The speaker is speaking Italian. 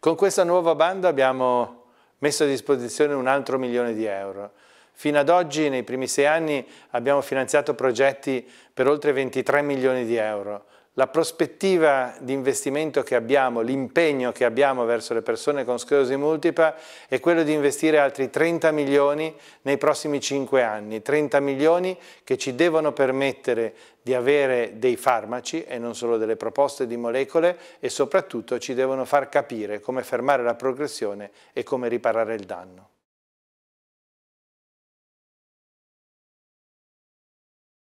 Con questa nuova banda abbiamo messo a disposizione un altro milione di euro. Fino ad oggi, nei primi sei anni, abbiamo finanziato progetti per oltre 23 milioni di euro la prospettiva di investimento che abbiamo, l'impegno che abbiamo verso le persone con sclerosi multipla è quello di investire altri 30 milioni nei prossimi 5 anni, 30 milioni che ci devono permettere di avere dei farmaci e non solo delle proposte di molecole e soprattutto ci devono far capire come fermare la progressione e come riparare il danno.